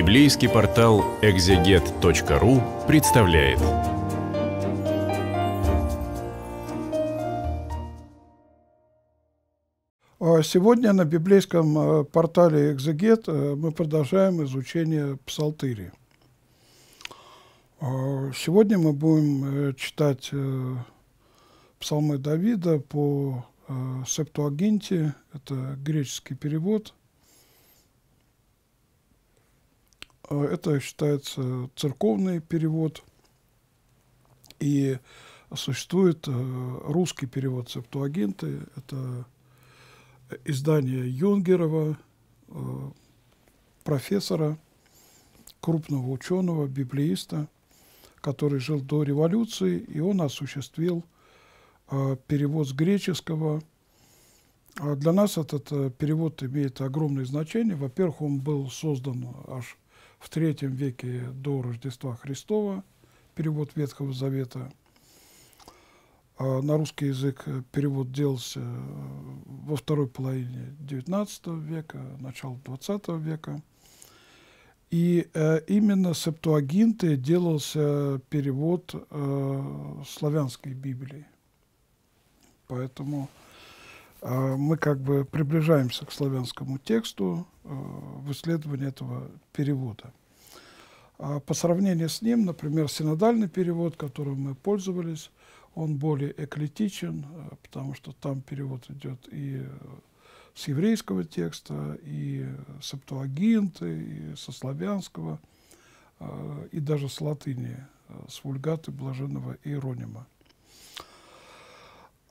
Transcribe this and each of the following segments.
Библейский портал экзегет.ру представляет. А сегодня на библейском э, портале «Экзегет» э, мы продолжаем изучение псалтыри. А, сегодня мы будем э, читать псалмы Давида по Септуагинте, это греческий перевод – Э, это считается церковный перевод. И существует э, русский перевод «Септуагинты». Это э, издание Юнгерова, профессора, крупного ученого, библеиста, который жил до революции, и он осуществил перевод с греческого. А для нас этот перевод имеет огромное значение. Во-первых, он был создан аж в третьем веке до Рождества Христова, перевод Ветхого Завета. А на русский язык перевод делался э, во второй половине XIX века, начало XX века. И э, именно с Септуагинты делался перевод э, славянской Библии. Поэтому а мы как бы приближаемся к славянскому тексту э, в исследовании этого перевода. А по сравнению с ним, например, синодальный перевод, которым мы пользовались, он более эклетичен, э, потому что там перевод идет и с еврейского текста, и с септуагинты, и со славянского, э, и даже с латыни, с вульгаты блаженного Иеронима.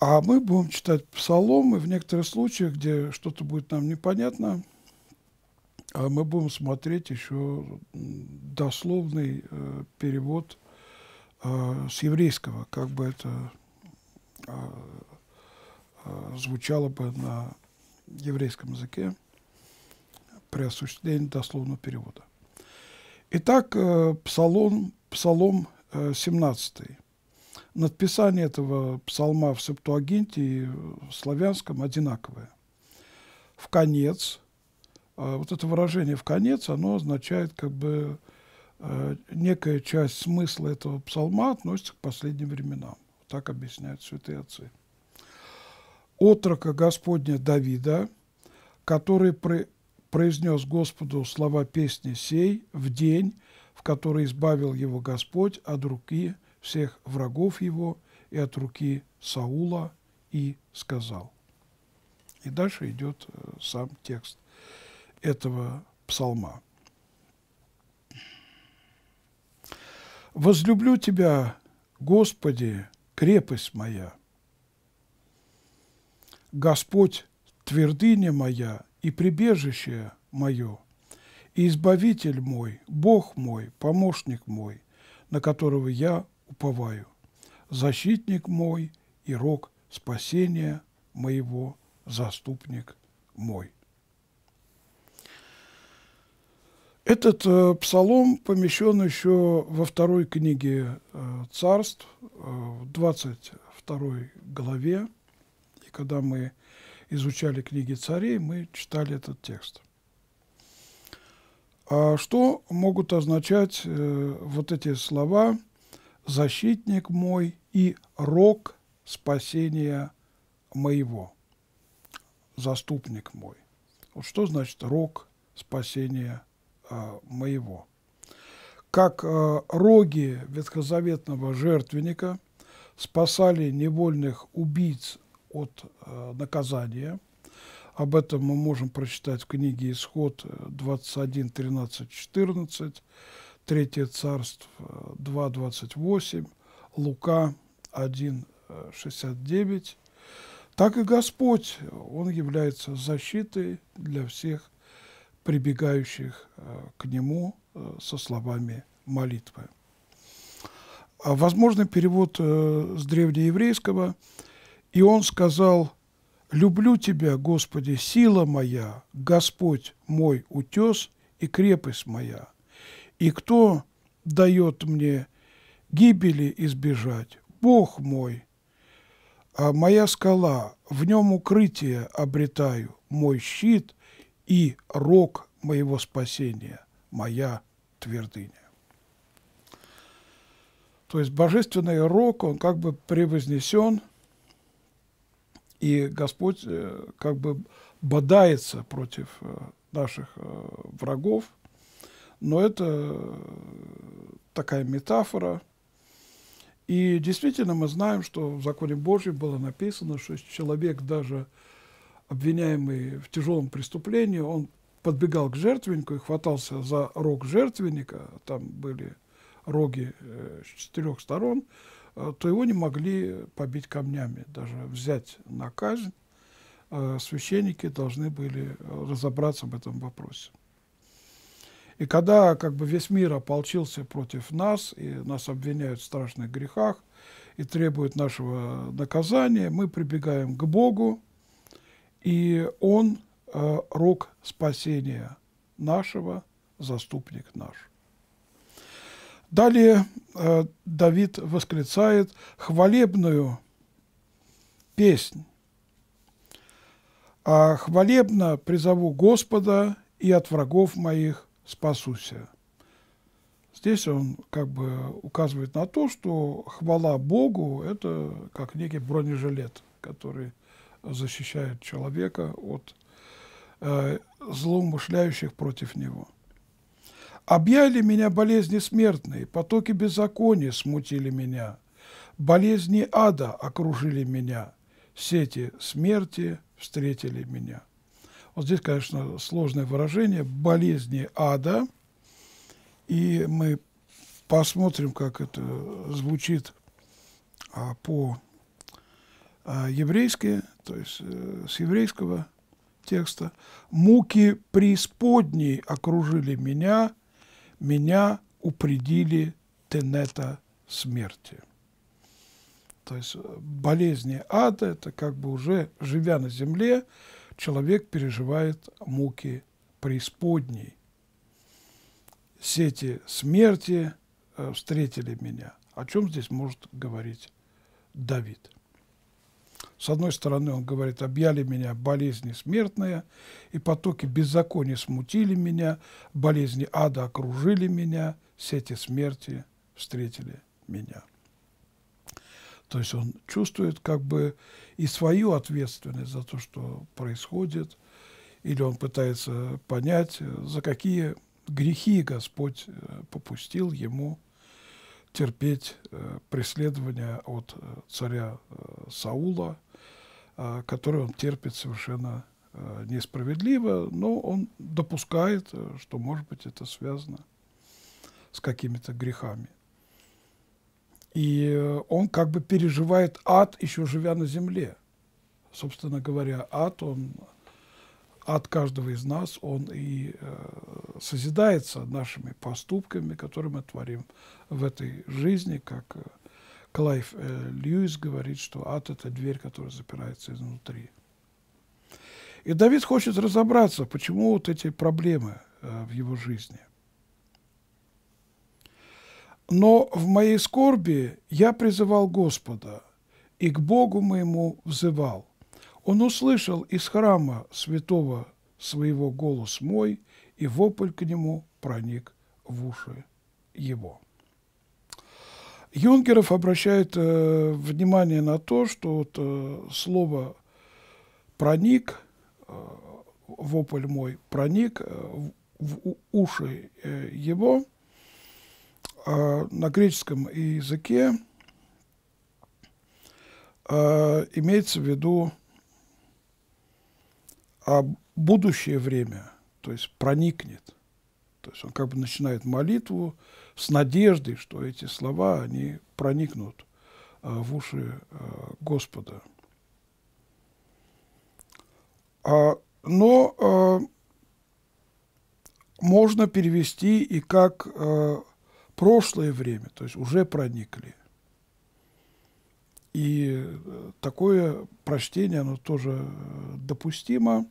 А мы будем читать псаломы в некоторых случаях, где что-то будет нам непонятно, а мы будем смотреть еще дословный э, перевод э, с еврейского, как бы это э, звучало бы на еврейском языке при осуществлении дословного перевода. Итак, псалом, псалом э, 17 надписание этого псалма в Септуагинте и в славянском одинаковое. В конец, э, вот это выражение «в конец», оно означает как бы э, некая часть смысла этого псалма относится к последним временам. Так объясняют святые отцы. Отрока Господня Давида, который произнес Господу слова песни сей в день, в который избавил его Господь от руки всех врагов его и от руки Саула, и сказал. И дальше идет э, сам текст этого псалма. «Возлюблю Тебя, Господи, крепость моя, Господь, твердыня моя и прибежище мое, и Избавитель мой, Бог мой, помощник мой, на которого я уповаю. Защитник мой и рог спасения моего, заступник мой. Этот э, псалом помещен еще во второй книге э, царств, э, в 22 главе. И когда мы изучали книги царей, мы читали этот текст. А что могут означать э, вот эти слова – защитник мой и рог спасения моего, заступник мой. Вот что значит рог спасения э, моего? Как э, роги ветхозаветного жертвенника спасали невольных убийц от э, наказания, об этом мы можем прочитать в книге «Исход 21, 13, 14», Третье царство 2.28, Лука 1.69. Э, так и Господь, Он является защитой для всех прибегающих э, к Нему э, со словами молитвы. А Возможный перевод с древнееврейского «И он сказал, люблю Тебя, Господи, сила моя, Господь мой утес и крепость моя». И кто дает мне гибели избежать? Бог мой, а моя скала, в нем укрытие обретаю, мой щит и рог моего спасения, моя твердыня. То есть божественный рог, он как бы превознесен, и Господь э, как бы бодается против э, наших э, врагов – но это э, такая метафора. И действительно мы знаем, что в Законе Божьем было написано, что человек, даже обвиняемый в тяжелом преступлении, он подбегал к жертвеннику и хватался за рог жертвенника, там были роги э, с четырех сторон, э, то его не могли побить камнями, даже взять на казнь. Священники должны были разобраться в этом вопросе. И когда как бы весь мир ополчился против нас, и нас обвиняют в страшных грехах, и требуют нашего наказания, мы прибегаем к Богу, и Он э, рог спасения нашего, заступник наш. Далее э, Давид восклицает хвалебную песнь. «А хвалебно призову Господа и от врагов моих спасуся». Здесь он как бы указывает на то, что хвала Богу – это как некий бронежилет, который защищает человека от э, злоумышляющих против него. «Объяли меня болезни смертные, потоки беззакония смутили меня, болезни ада окружили меня, сети смерти встретили меня». Вот здесь, конечно, сложное выражение «болезни ада». И мы посмотрим, как это звучит а, по-еврейски, а, то есть э, с еврейского текста. «Муки преисподней окружили меня, меня упредили тенета смерти». То есть э, болезни ада – это как бы уже, живя на земле, человек переживает муки преисподней. Сети смерти э, встретили меня. О чем здесь может говорить Давид? С одной стороны, он говорит, объяли меня болезни смертные, и потоки беззакония смутили меня, болезни ада окружили меня, сети смерти встретили меня. То есть он чувствует как бы и свою ответственность за то, что происходит, или он пытается понять, за какие грехи Господь э, попустил ему терпеть э, преследование от э, царя Саула, а, которое он терпит совершенно несправедливо, но он допускает, что, может быть, это связано с какими-то грехами. И э, он как бы переживает ад, еще живя на земле. Собственно говоря, ад, он, ад каждого из нас, он и э, созидается нашими поступками, которые мы творим в этой жизни, как э, Клайв э, Льюис говорит, что ад – это дверь, которая запирается изнутри. И Давид хочет разобраться, почему вот эти проблемы э, в его жизни – но в моей скорби я призывал Господа, и к Богу моему взывал. Он услышал из храма святого своего голос мой, и вопль к нему проник в уши его. Юнгеров обращает э, внимание на то, что вот, э, слово «проник», э, вопль мой, проник э, в, в уши э, его, Э, на греческом языке э, имеется в виду а, будущее время, то есть проникнет. То есть он как бы начинает молитву с надеждой, что эти слова, они проникнут э, в уши Господа. А, но можно перевести и как прошлое время, то есть уже проникли. И э, такое прочтение, оно тоже э, допустимо.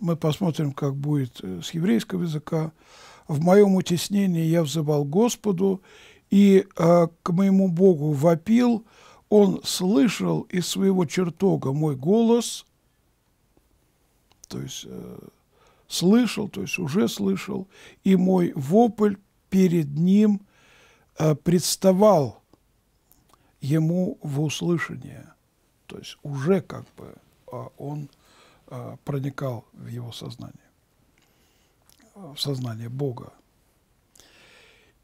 Мы посмотрим, как будет э, с еврейского языка. «В моем утеснении я взывал Господу, и э, к моему Богу вопил, он слышал из своего чертога мой голос, то есть э, слышал, то есть уже слышал, и мой вопль, перед ним э, представал ему в услышание. То есть уже как бы э, он э, проникал в его сознание, в сознание Бога.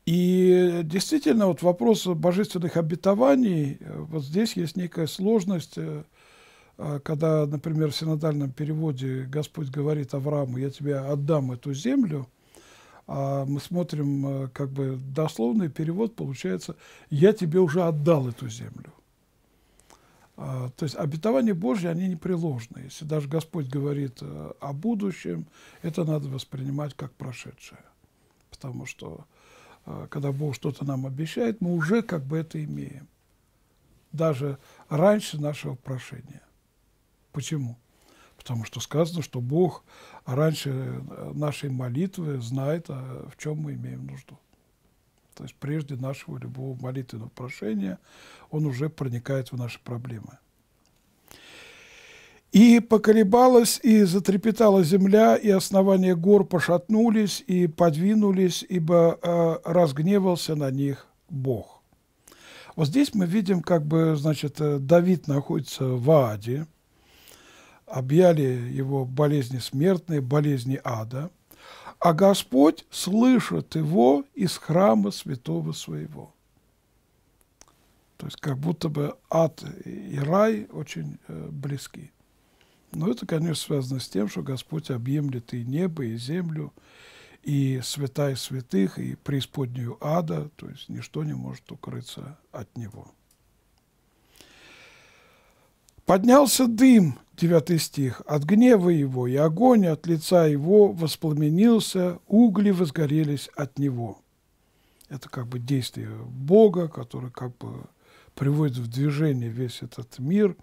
И действительно, вот вопрос божественных обетований, вот здесь есть некая сложность, когда, например, в синодальном переводе Господь говорит Аврааму, я тебе отдам эту землю – а мы смотрим э, как бы дословный перевод, получается, я тебе уже отдал эту землю. А, то есть обетования Божьи, они непреложны. Если даже Господь говорит э, о будущем, это надо воспринимать как прошедшее. Потому что, э, когда Бог что-то нам обещает, мы уже как бы это имеем. Даже раньше нашего прошения. Почему? Потому что сказано, что Бог раньше нашей молитвы знает, а, в чем мы имеем нужду. То есть прежде нашего любого молитвенного прошения он уже проникает в наши проблемы. И поколебалась, и затрепетала земля, и основания гор пошатнулись, и подвинулись, ибо э, разгневался на них Бог. Вот здесь мы видим, как бы, значит, э, Давид находится в Ааде, объяли его болезни смертные, болезни ада, а Господь слышит его из храма святого своего. То есть как будто бы ад и рай очень э, близки. Но это, конечно, связано с тем, что Господь объемлет и небо, и землю, и святая святых, и преисподнюю ада, то есть ничто не может укрыться от Него. Поднялся дым, 9 стих, от гнева его, и огонь от лица его воспламенился, угли возгорелись от него. Это как бы действие Бога, который как бы приводит в движение весь этот мир.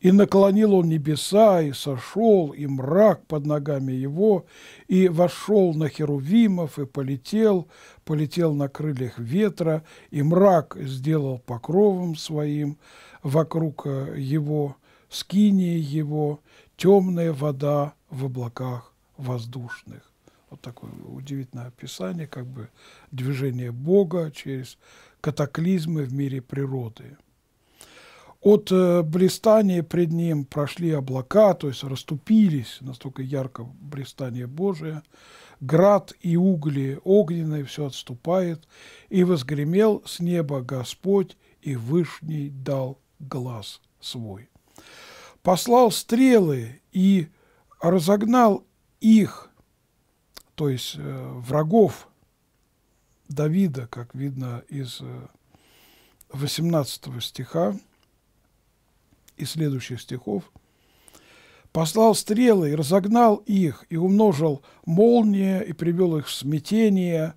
И наклонил он небеса, и сошел, и мрак под ногами его, и вошел на Херувимов, и полетел, полетел на крыльях ветра, и мрак сделал покровом своим, вокруг э, его скинии его, темная вода в облаках воздушных. Вот такое удивительное описание, как бы движение Бога через катаклизмы в мире природы. От э, блистания пред ним прошли облака, то есть расступились, настолько ярко блистание Божие. Град и угли огненные, все отступает. И возгремел с неба Господь, и Вышний дал глаз свой. Послал стрелы и разогнал их, то есть э, врагов Давида, как видно из э, 18 стиха и следующих стихов, послал стрелы и разогнал их, и умножил молния, и привел их в смятение,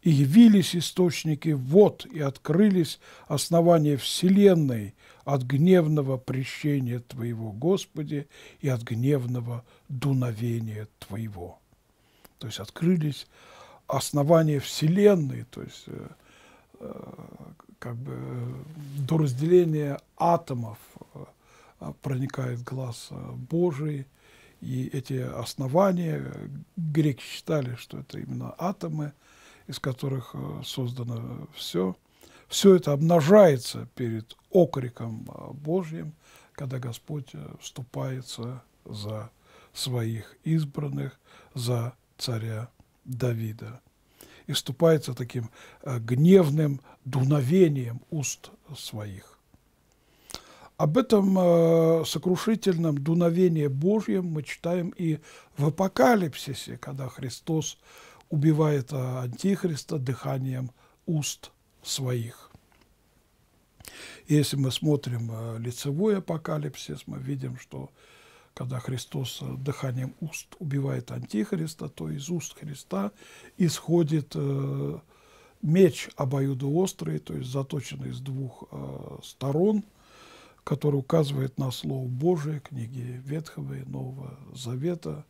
и явились источники вод, и открылись основания вселенной, от гневного прещения Твоего, Господи, и от гневного дуновения Твоего. То есть открылись основания Вселенной, то есть э, э, как бы э, до разделения атомов проникает глаз Божий, и эти основания, греки считали, что это именно атомы, из которых создано все – все это обнажается перед окриком э, Божьим, когда Господь э, вступается за своих избранных, за царя Давида. И вступается таким э, гневным дуновением уст своих. Об этом сокрушительном дуновении Божьем мы читаем и в Апокалипсисе, когда Христос убивает Антихриста дыханием уст своих. Если мы смотрим э, лицевой апокалипсис, мы видим, что когда Христос э, дыханием уст убивает Антихриста, то из уст Христа исходит э, меч обоюдоострый, то есть заточенный с двух сторон, который указывает на Слово Божие, книги Ветхого и Нового Завета,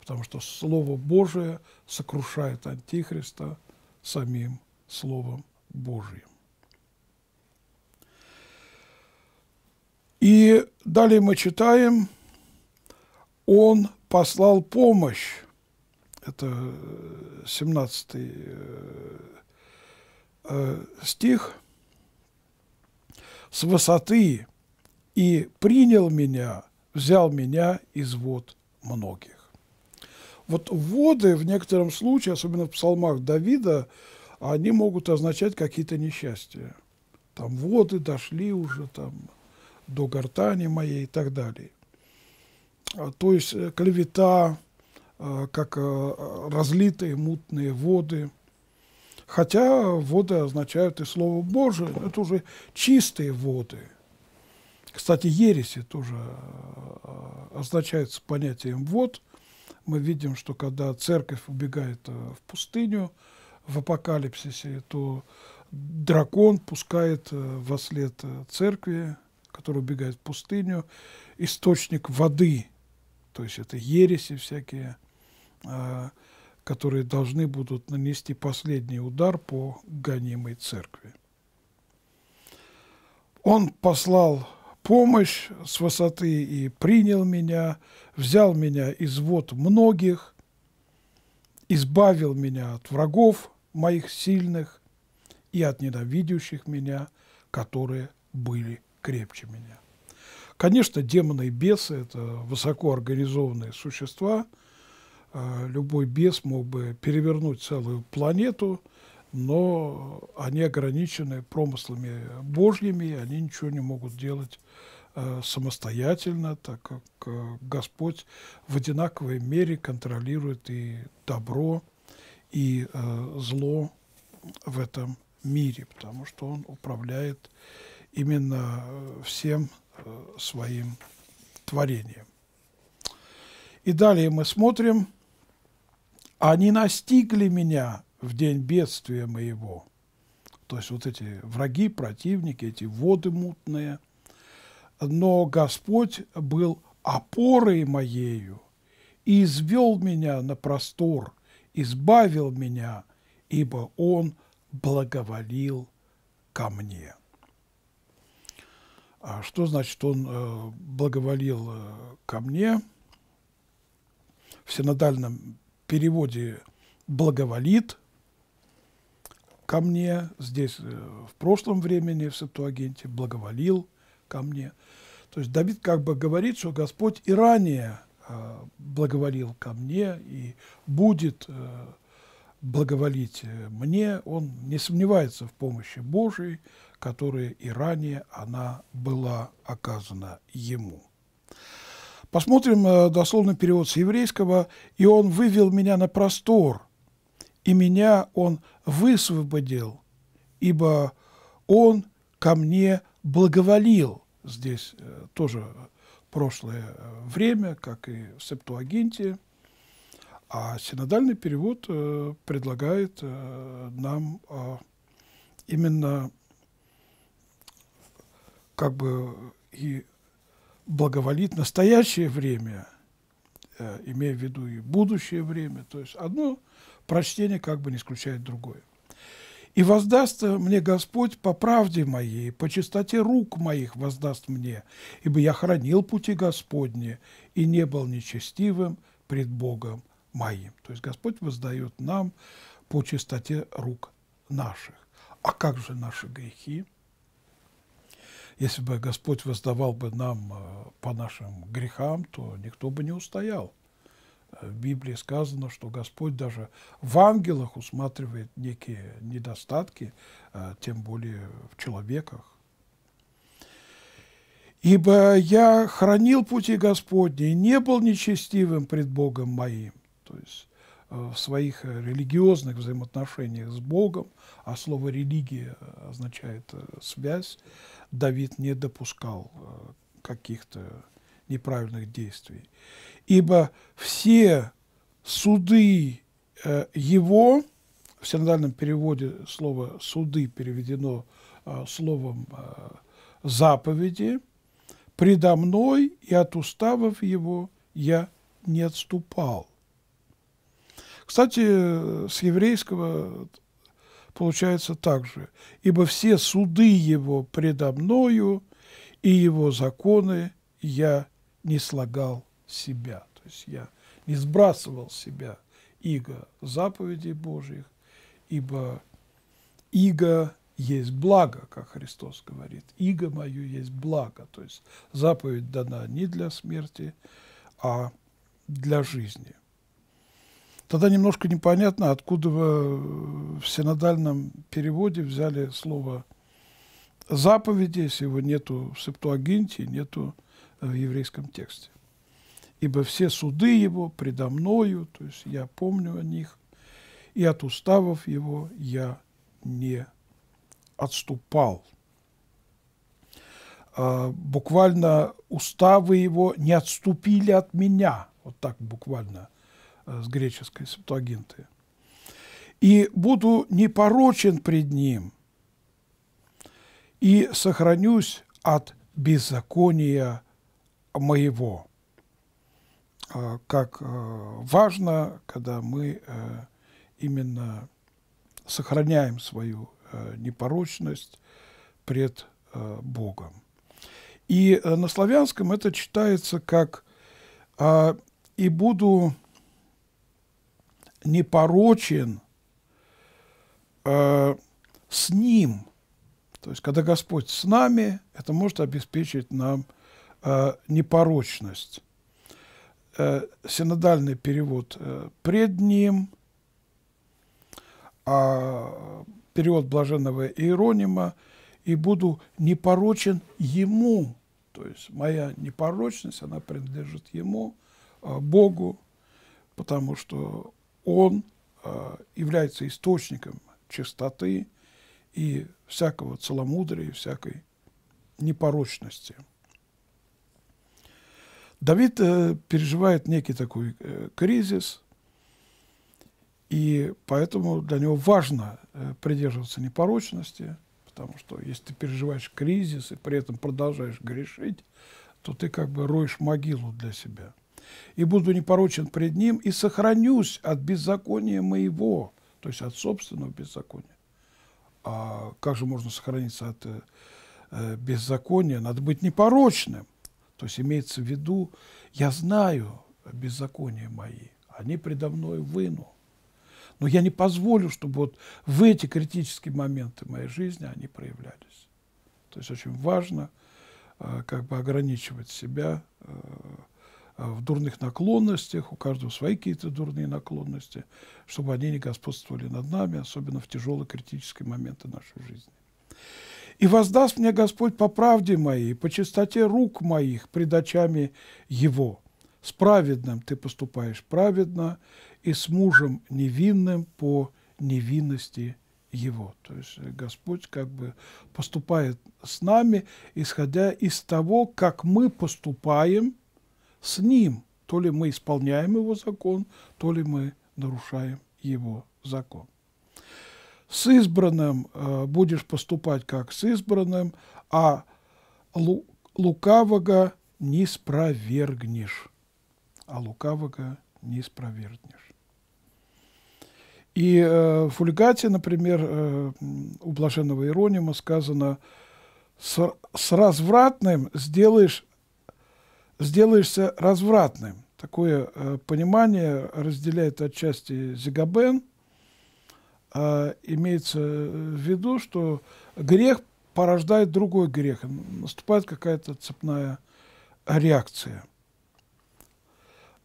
потому что Слово Божие сокрушает Антихриста самим Словом Божиим. И далее мы читаем, он послал помощь, это 17 э, э, стих, с высоты, и принял меня, взял меня из вод многих. Вот воды в некотором случае, особенно в псалмах Давида, а они могут означать какие-то несчастья. Там воды дошли уже, там, до гортани моей и так далее. А, то есть э, клевета, а, как э, разлитые мутные воды. Хотя воды означают и Слово Божие, это уже чистые воды. Кстати, ереси тоже означается понятием вод. Мы видим, что когда церковь убегает э, в пустыню – в апокалипсисе, то дракон пускает э, во след э, церкви, которая убегает в пустыню, источник воды, то есть это ереси всякие, а, которые должны будут нанести последний удар по гонимой церкви. Он послал помощь с высоты и принял меня, взял меня из вод многих, избавил меня от врагов моих сильных и от ненавидящих меня, которые были крепче меня. Конечно, демоны и бесы – это высокоорганизованные существа. Э, любой бес мог бы перевернуть целую планету, но они ограничены промыслами божьими, они ничего не могут делать э, самостоятельно, так как э, Господь в одинаковой мере контролирует и добро, и э, зло в этом мире, потому что он управляет именно э, всем э, своим творением. И далее мы смотрим, они настигли меня в день бедствия моего. То есть вот эти враги, противники, эти воды мутные. Но Господь был опорой моею и извел меня на простор – избавил меня, ибо Он благоволил ко мне». А что значит «Он э, благоволил э, ко мне»? В синодальном переводе «благоволит», ко мне, здесь э, в прошлом времени в Септуагенте, благоволил ко мне. То есть Давид как бы говорит, что Господь и ранее Э, благоволил ко мне и будет э, благоволить э, мне, он не сомневается в помощи Божией, которой и ранее она была оказана ему. Посмотрим дословный перевод с еврейского. «И он вывел меня на простор, и меня он высвободил, ибо он ко мне благоволил». Здесь тоже прошлое э, время, как и в Септуагинте. А синодальный перевод э, предлагает э, нам а, именно как бы и благоволит настоящее время, имея в виду и будущее время. То есть одно прочтение как бы не исключает другое. И воздаст мне Господь по правде моей, по чистоте рук моих воздаст мне, ибо я хранил пути Господни и не был нечестивым пред Богом моим. То есть Господь воздает нам по чистоте рук наших. А как же наши грехи? Если бы Господь воздавал бы нам э, по нашим грехам, то никто бы не устоял. Э, в Библии сказано, что Господь даже в ангелах усматривает некие недостатки, э, тем более в человеках. «Ибо я хранил пути Господни и не был нечестивым пред Богом моим». То есть э, в своих религиозных взаимоотношениях с Богом, а слово «религия» означает «связь», Давид не допускал каких-то неправильных действий. Ибо все суды э, его, в синодальном переводе слово «суды» переведено э, словом э, «заповеди», «предо мной и от уставов его я не отступал». Кстати, с еврейского получается так же. «Ибо все суды его предо мною, и его законы я не слагал себя. То есть я не сбрасывал себя иго заповедей Божьих, ибо иго есть благо, как Христос говорит. Иго мою есть благо. То есть заповедь дана не для смерти, а для жизни. Тогда немножко непонятно, откуда в синодальном переводе взяли слово «заповеди», если его нету в Септуагинте, нету в еврейском тексте. «Ибо все суды его предо мною, то есть я помню о них, и от уставов его я не отступал». А, буквально уставы его не отступили от меня, вот так буквально а, с греческой септуагинты. «И буду непорочен пред ним, и сохранюсь от беззакония моего. А, как а, важно, когда мы э, именно сохраняем свою э, непорочность пред э, Богом. И на славянском это читается как а, «и буду непорочен с Ним». То есть, когда Господь с нами, это может обеспечить нам – Э, непорочность. Э, синодальный перевод э, пред ним, а перевод блаженного Иеронима «и буду непорочен ему». То есть моя непорочность, она принадлежит ему, Богу, потому что он является источником чистоты и всякого целомудрия, и всякой непорочности. Давид э, переживает некий такой э, кризис, и поэтому для него важно э, придерживаться непорочности, потому что если ты переживаешь кризис и при этом продолжаешь грешить, то ты как бы роешь могилу для себя. «И буду непорочен пред ним, и сохранюсь от беззакония моего», то есть от собственного беззакония. А как же можно сохраниться от беззакония? Надо быть непорочным. То есть имеется в виду, я знаю беззакония мои, они предо мной выну. Но я не позволю, чтобы вот в эти критические моменты моей жизни они проявлялись. То есть очень важно э, как бы ограничивать себя э, э, в дурных наклонностях, у каждого свои какие-то дурные наклонности, чтобы они не господствовали над нами, особенно в тяжелые критические моменты нашей жизни. И воздаст мне Господь по правде моей, по чистоте рук моих пред очами Его. С праведным ты поступаешь праведно, и с мужем невинным по невинности его. То есть э, Господь как бы поступает с нами, исходя из того, как мы поступаем с Ним. То ли мы исполняем Его закон, то ли мы нарушаем Его закон с избранным э, будешь поступать как с избранным, а лукавого не спровергнешь. А лукавого не спровергнешь. И э, в Фульгате, например, э, у блаженного Иронима сказано, с, развратным сделаешь, сделаешься развратным. Такое э, понимание разделяет отчасти Зигабен – а, имеется э, в виду, что грех порождает другой грех, наступает какая-то цепная реакция.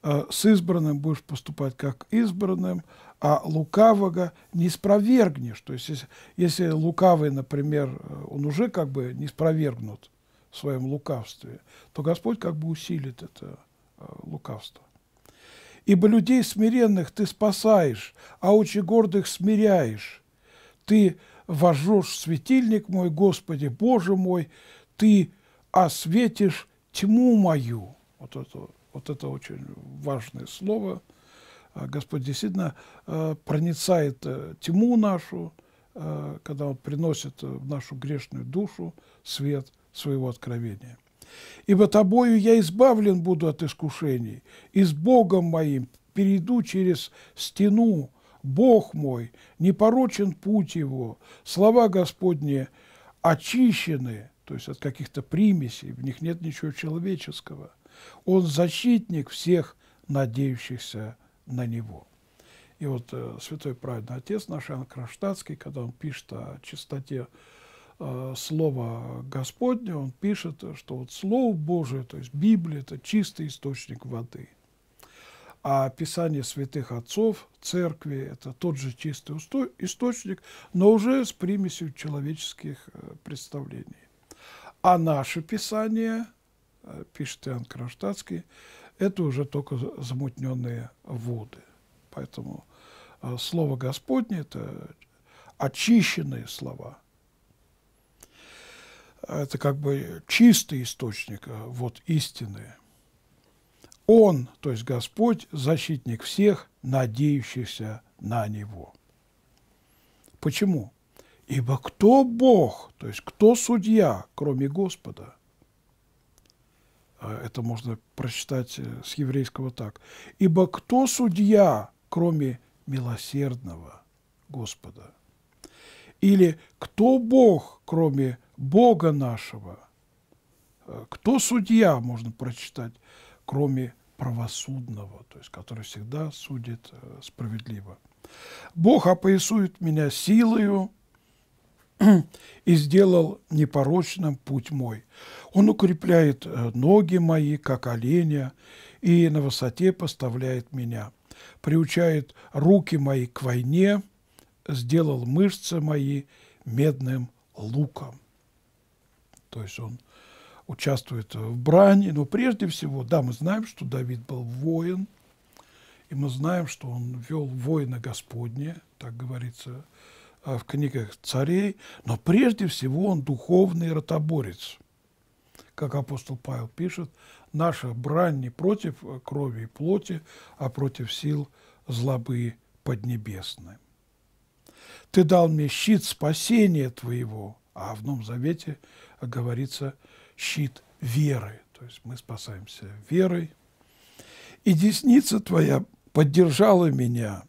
А, с избранным будешь поступать как избранным, а лукавого не спровергнешь. То есть если, если лукавый, например, э, он уже как бы не спровергнут в своем лукавстве, то Господь как бы усилит это э, лукавство. Ибо людей смиренных ты спасаешь, а очи гордых смиряешь. Ты вожжешь светильник мой, Господи, Боже мой, Ты осветишь тьму мою. Вот это, вот это очень важное слово. А Господь действительно э, проницает э, тьму нашу, э, когда Он приносит в нашу грешную душу свет своего откровения ибо тобою я избавлен буду от искушений, и с Богом моим перейду через стену, Бог мой, непорочен путь его, слова Господние очищены, то есть от каких-то примесей, в них нет ничего человеческого. Он защитник всех надеющихся на него. И вот э, святой праведный отец наш Иоанн Кронштадтский, когда он пишет о чистоте Э, Слово Господне, он пишет, что вот Слово Божие, то есть Библия, это чистый источник воды. А Писание святых отцов, церкви, это тот же чистый источник, но уже с примесью человеческих э, представлений. А наше Писание, э, пишет Иоанн Кронштадтский, это уже только замутненные воды. Поэтому Слово Господне – это очищенные слова – это как бы чистый источник э, вот истины. Он, то есть Господь, защитник всех, надеющихся на Него. Почему? Ибо кто Бог, то есть кто судья, кроме Господа? Э, это можно прочитать э, с еврейского так. Ибо кто судья, кроме милосердного Господа? Или кто Бог, кроме Бога нашего. Э, кто судья, можно прочитать, кроме правосудного, то есть который всегда судит э, справедливо. Бог опоясует меня силою и сделал непорочным путь мой. Он укрепляет э, ноги мои, как оленя, и на высоте поставляет меня. Приучает руки мои к войне, сделал мышцы мои медным луком. То есть он участвует в брани, но прежде всего, да, мы знаем, что Давид был воин, и мы знаем, что он вел воина Господне, так говорится э, в книгах царей, но прежде всего он духовный ротоборец. Как апостол Павел пишет, наша брань не против э, крови и плоти, а против сил злобы поднебесной. Ты дал мне щит спасения Твоего, а в Новом Завете э, говорится щит веры. То есть мы спасаемся верой. «И десница твоя поддержала меня,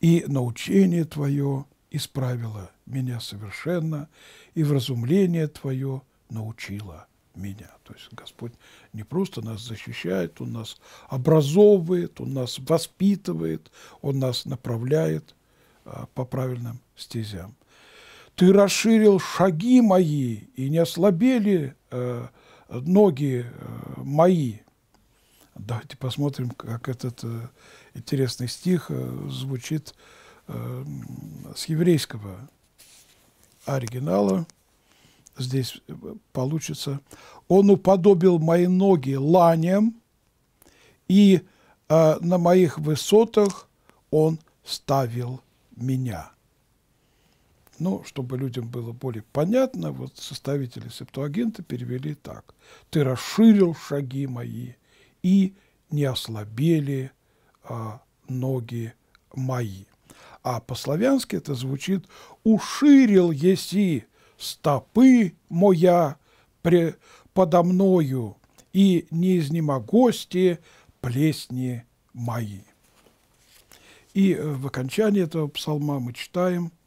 и научение твое исправило меня совершенно, и вразумление твое научило меня». То есть Господь не просто нас защищает, Он нас образовывает, Он нас воспитывает, Он нас направляет а, по правильным стезям. Ты расширил шаги мои, и не ослабели э, ноги э, мои. Давайте посмотрим, как этот э, интересный стих э, звучит э, с еврейского оригинала. Здесь э, получится. Он уподобил мои ноги ланям, и э, на моих высотах он ставил меня но, ну, чтобы людям было более понятно, вот составители септуагента перевели так. «Ты расширил шаги мои и не ослабели а, ноги мои». А по-славянски это звучит «Уширил еси стопы моя пре подо мною, и не изнемогости плесни мои». И в окончании этого псалма мы читаем –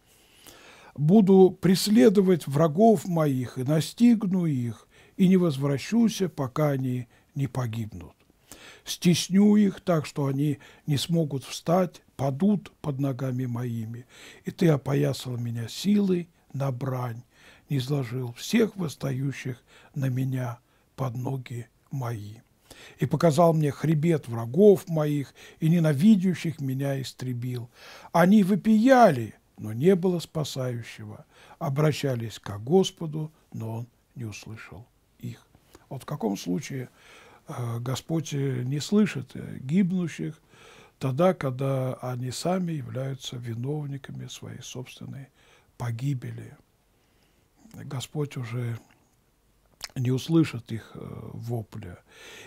буду преследовать врагов моих и настигну их, и не возвращуся, пока они не погибнут. Стесню их так, что они не смогут встать, падут под ногами моими, и ты опоясал меня силой на брань, не изложил всех восстающих на меня под ноги мои. И показал мне хребет врагов моих, и ненавидящих меня истребил. Они вопияли – но не было спасающего. Обращались к Господу, но Он не услышал их. Вот в каком случае э, Господь э, не слышит э, гибнущих, тогда, когда они сами являются виновниками своей собственной погибели. Господь уже не услышит их вопля.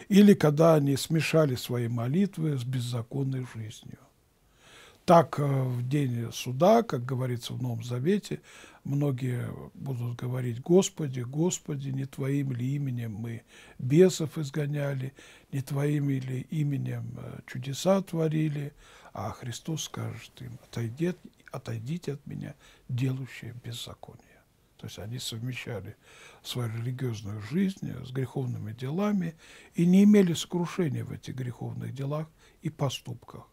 Или когда они смешали свои молитвы с беззаконной жизнью. Так э, в день суда, как говорится в Новом Завете, многие будут говорить, «Господи, Господи, не Твоим ли именем мы бесов изгоняли, не Твоим ли именем э, чудеса творили?» А Христос скажет им, «Отойди, «Отойдите от меня, делающие беззаконие». То есть они совмещали свою религиозную жизнь с греховными делами и не имели сокрушения в этих греховных делах и поступках.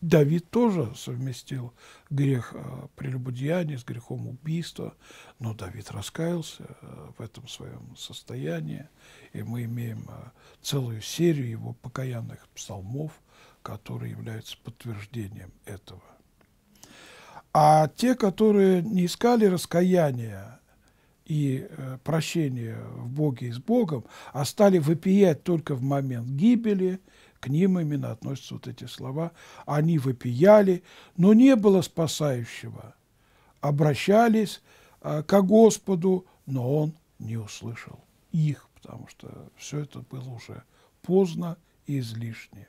Давид тоже совместил грех э, прелюбодеяния с грехом убийства, но Давид раскаялся э, в этом своем состоянии, и мы имеем э, целую серию его покаянных псалмов, которые являются подтверждением этого. А те, которые не искали раскаяния и прощения в Боге и с Богом, а стали вопиять только в момент гибели – к ним именно относятся вот эти слова. Они вопияли, но не было спасающего. Обращались э, а, ко Господу, но Он не услышал их, потому что все это было уже поздно и излишне.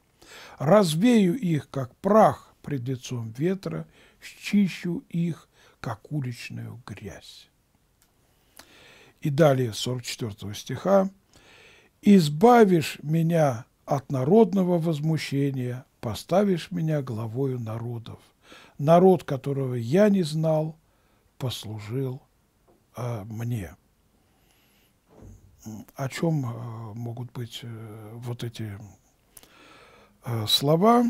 Развею их, как прах пред лицом ветра, счищу их, как уличную грязь. И далее 44 стиха. «Избавишь меня от народного возмущения поставишь меня главою народов. Народ, которого я не знал, послужил э, мне. О чем э, могут быть э, вот эти э, слова?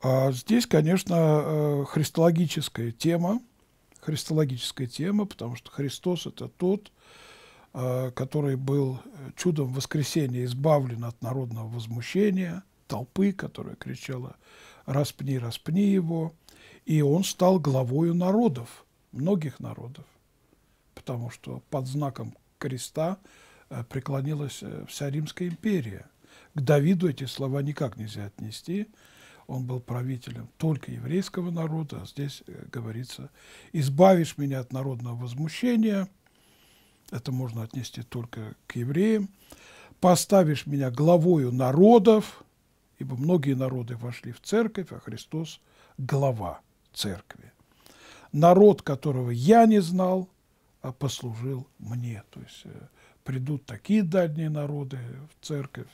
А здесь, конечно, э, христологическая тема, христологическая тема, потому что Христос – это тот, э, Э, который был э, чудом воскресения избавлен от народного возмущения, толпы, которая кричала «распни, распни его», и он стал главою народов, многих народов, потому что под знаком креста э, преклонилась вся Римская империя. К Давиду эти слова никак нельзя отнести, он был правителем только еврейского народа, а здесь говорится «избавишь меня от народного возмущения», это можно отнести только к евреям, поставишь меня главою народов, ибо многие народы вошли в церковь, а Христос – глава церкви. Народ, которого я не знал, а послужил мне. То есть э, придут такие дальние народы в церковь,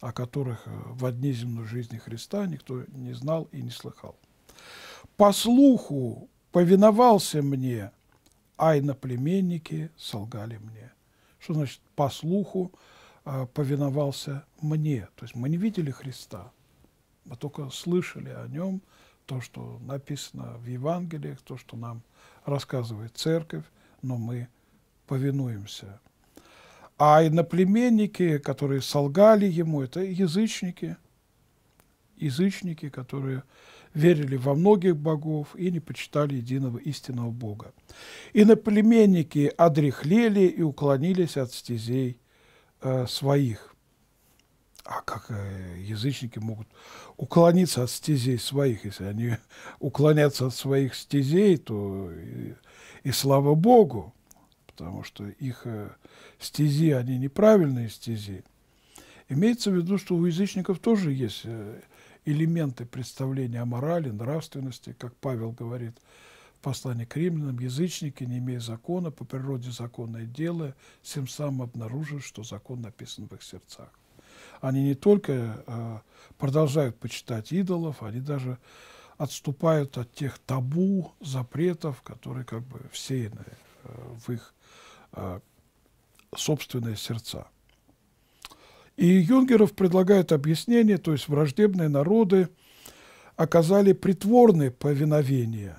о которых э, в одни земной жизни Христа никто не знал и не слыхал. По слуху повиновался мне а иноплеменники солгали мне. Что значит по слуху а, повиновался мне? То есть мы не видели Христа, мы только слышали о нем, то, что написано в Евангелиях, то, что нам рассказывает церковь, но мы повинуемся. А иноплеменники, которые солгали ему, это язычники – язычники, которые верили во многих богов и не почитали единого истинного Бога. И на племенники одрехлели и уклонились от стезей э, своих. А как э, язычники могут уклониться от стезей своих? Если они уклонятся от своих стезей, то и, и слава Богу, потому что их э, стези, они неправильные стези. Имеется в виду, что у язычников тоже есть э, элементы представления о морали, нравственности, как Павел говорит в послании к римлянам, язычники, не имея закона, по природе законное дело, тем самым обнаружив, что закон написан в их сердцах. Они не только э, продолжают почитать идолов, они даже отступают от тех табу, запретов, которые как бы всеяны э, в их э, собственные сердца. И Юнгеров предлагает объяснение, то есть враждебные народы оказали притворные повиновение,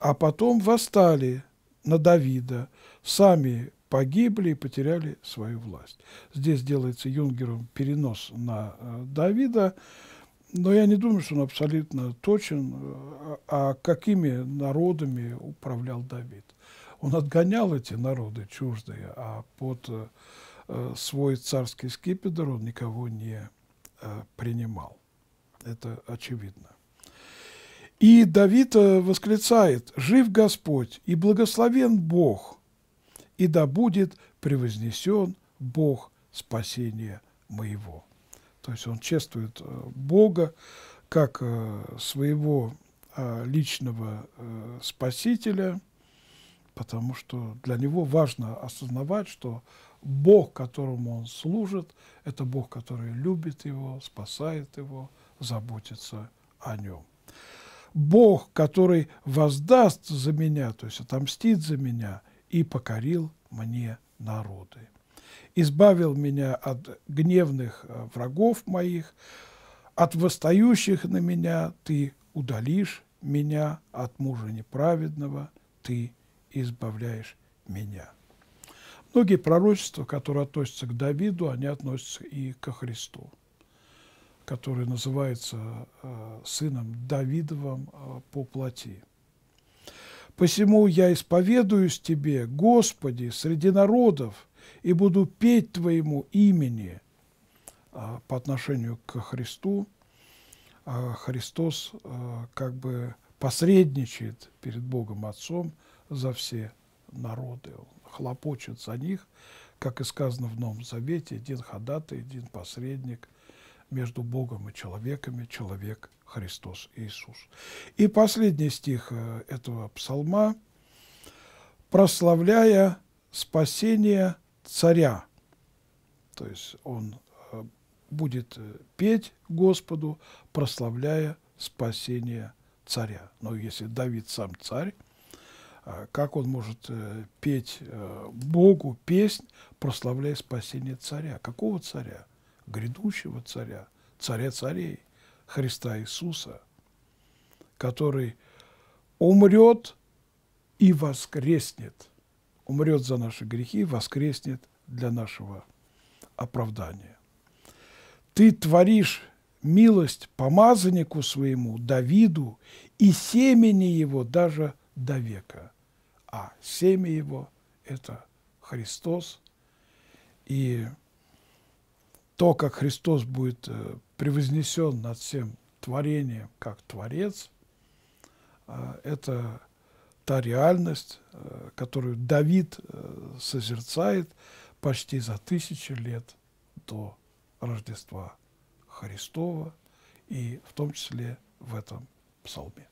а потом восстали на Давида, сами погибли и потеряли свою власть. Здесь делается Юнгером перенос на э, Давида, но я не думаю, что он абсолютно точен, э, а какими народами управлял Давид. Он отгонял эти народы чуждые, а под э, Э, свой царский скипидр он никого не э, принимал. Это очевидно. И Давид э, восклицает, «Жив Господь, и благословен Бог, и да будет превознесен Бог спасения моего». То есть он чествует Бога как своего личного спасителя, потому что для него важно осознавать, что Бог, которому он служит, это Бог, который любит его, спасает его, заботится о нем. Бог, который воздаст за меня, то есть отомстит за меня, и покорил мне народы. Избавил меня от гневных э, врагов моих, от восстающих на меня ты удалишь меня, от мужа неправедного ты избавляешь меня. Многие пророчества, которые относятся к Давиду, они относятся и ко Христу, который называется э, сыном Давидовым э, по плоти. «Посему я исповедуюсь Тебе, Господи, среди народов, и буду петь Твоему имени» э, по отношению к Христу. Э, Христос э, как бы посредничает перед Богом Отцом за все народы. Он хлопочет за них, как и сказано в Новом Завете, един ходатай, один посредник между Богом и человеками, человек Христос Иисус. И последний стих э, этого псалма «Прославляя спасение царя». То есть он э, будет э, петь Господу, прославляя спасение царя. Но если Давид сам царь, а как он может э, петь э, Богу песнь, прославляя спасение царя. Какого царя? Грядущего царя, царя царей, Христа Иисуса, который умрет и воскреснет. Умрет за наши грехи, воскреснет для нашего оправдания. Ты творишь милость помазаннику своему, Давиду, и семени его даже до века – а семя его – это Христос. И то, как Христос будет э, превознесен над всем творением, как Творец, э, это та реальность, э, которую Давид созерцает почти за тысячи лет до Рождества Христова, и в том числе в этом псалме.